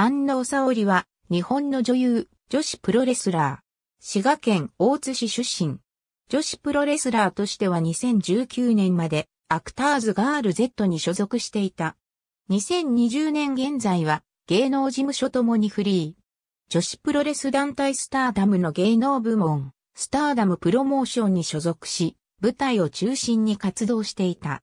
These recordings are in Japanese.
安納沙織は、日本の女優、女子プロレスラー。滋賀県大津市出身。女子プロレスラーとしては2019年まで、アクターズガール Z に所属していた。2020年現在は、芸能事務所ともにフリー。女子プロレス団体スターダムの芸能部門、スターダムプロモーションに所属し、舞台を中心に活動していた。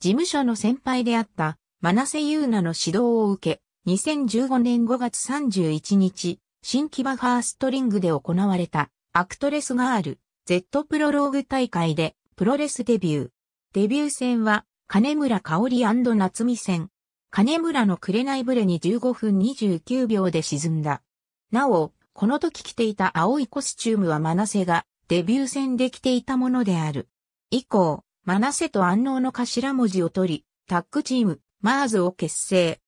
事務所の先輩であった、マナセユーナの指導を受け、2015年5月31日、新木場ファーストリングで行われた、アクトレスガール、Z プロローグ大会で、プロレスデビュー。デビュー戦は、金村香織夏美戦。金村の紅ブレに15分29秒で沈んだ。なお、この時着ていた青いコスチュームはマナセが、デビュー戦で着ていたものである。以降、マナセと安納の頭文字を取り、タッグチーム、マーズを結成。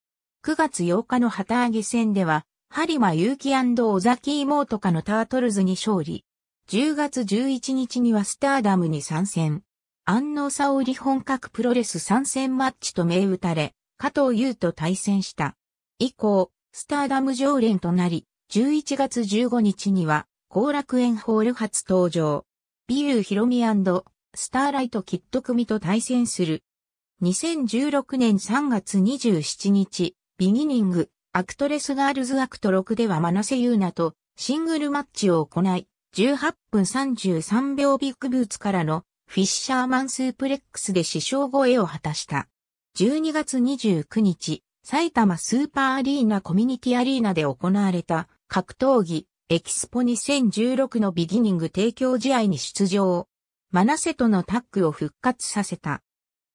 9月8日の旗揚げ戦では、播磨勇気尾崎妹かのタートルズに勝利。10月11日にはスターダムに参戦。安納沙織本格プロレス参戦マッチと銘打たれ、加藤優と対戦した。以降、スターダム常連となり、11月15日には、後楽園ホール初登場。ビルヒロミスターライトキット組と対戦する。2016年3月27日、ビギニング、アクトレスガールズアクト6ではマナセユーナとシングルマッチを行い、18分33秒ビッグブーツからのフィッシャーマンスープレックスで死傷越えを果たした。12月29日、埼玉スーパーアリーナコミュニティアリーナで行われた格闘技エキスポ2016のビギニング提供試合に出場。マナセとのタッグを復活させた。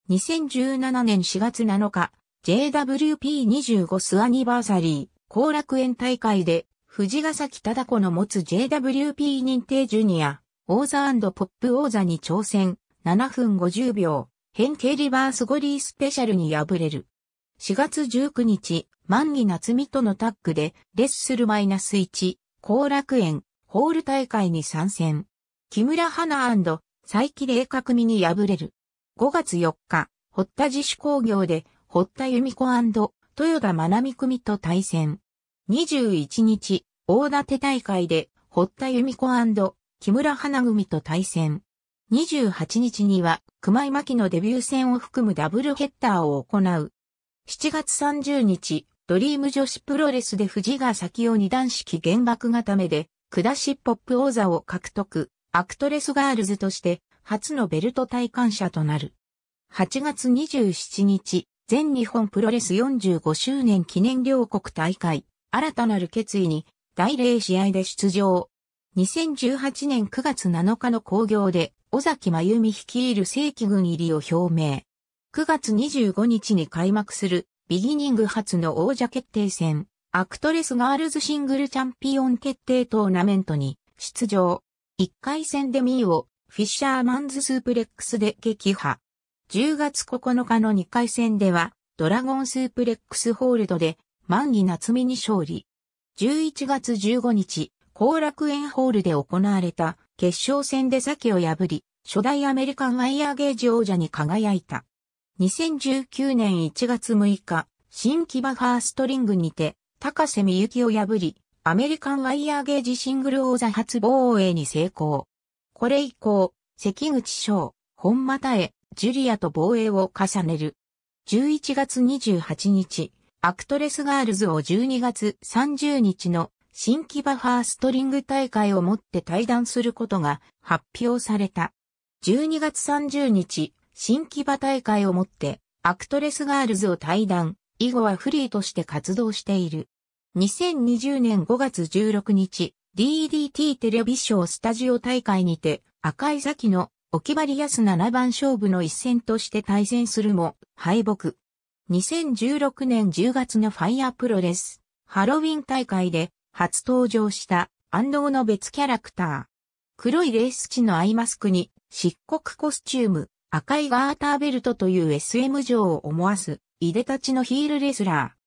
2017年4月7日、JWP25 スアニバーサリー、後楽園大会で、藤ヶ崎忠子の持つ JWP 認定ジュニア、王座ポップ王座に挑戦、7分50秒、変形リバースゴリースペシャルに敗れる。4月19日、万木夏美とのタッグで、レッスルマイナス1、後楽園、ホール大会に参戦。木村花佐伯玲角美に敗れる。5月4日、堀田自主工業で、堀田由美子豊田真奈美組と対戦。21日、大立大会で、堀田由美子木村花組と対戦。28日には、熊井牧のデビュー戦を含むダブルヘッダーを行う。7月30日、ドリーム女子プロレスで藤ヶ崎を二段式原爆固めで、下しポップ王座を獲得、アクトレスガールズとして、初のベルト体感者となる。8月27日、全日本プロレス45周年記念両国大会、新たなる決意に、第0試合で出場。2018年9月7日の興行で、尾崎真由美率いる正規軍入りを表明。9月25日に開幕する、ビギニング初の王者決定戦、アクトレスガールズシングルチャンピオン決定トーナメントに出場。1回戦でミーをフィッシャーマンズスープレックスで撃破。10月9日の2回戦では、ドラゴンスープレックスホールドで、万儀夏美に勝利。11月15日、後楽園ホールで行われた決勝戦で先を破り、初代アメリカンワイヤーゲージ王者に輝いた。2019年1月6日、新木場ファーストリングにて、高瀬美幸を破り、アメリカンワイヤーゲージシングル王座初防衛に成功。これ以降、関口翔、本又へ、ジュリアと防衛を重ねる。11月28日、アクトレスガールズを12月30日の新規バファーストリング大会をもって対談することが発表された。12月30日、新規バ大会をもってアクトレスガールズを対談、以後はフリーとして活動している。2020年5月16日、DDT テレビショースタジオ大会にて赤井咲のリアス七番勝負の一戦として対戦するも、敗北。2016年10月のファイアプロレス、ハロウィン大会で初登場した安藤の別キャラクター。黒いレース地のアイマスクに、漆黒コスチューム、赤いガーターベルトという SM 上を思わす、いでたちのヒールレスラー。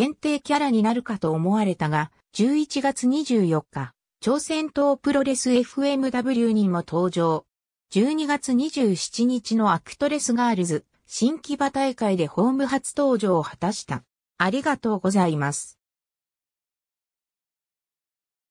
限定キャラになるかと思われたが、11月24日、朝鮮党プロレス FMW にも登場。12月27日のアクトレスガールズ新木場大会でホーム初登場を果たした。ありがとうございます。